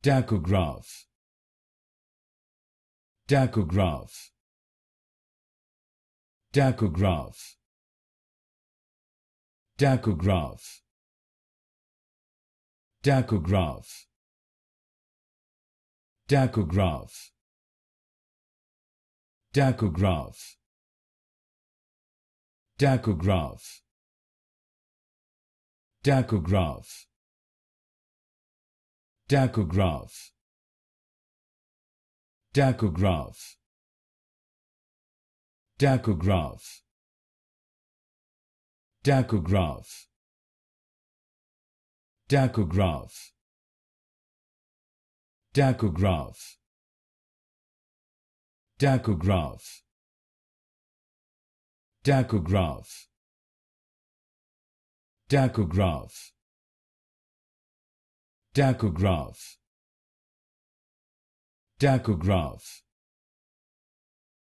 tachograph tachograph tachograph tachograph tachograph tachograph tachograph tachograph tachograph tachograph tachograph tachograph tachograph tachograph tachograph tachograph tachograph tachograph Tachograph Tachograph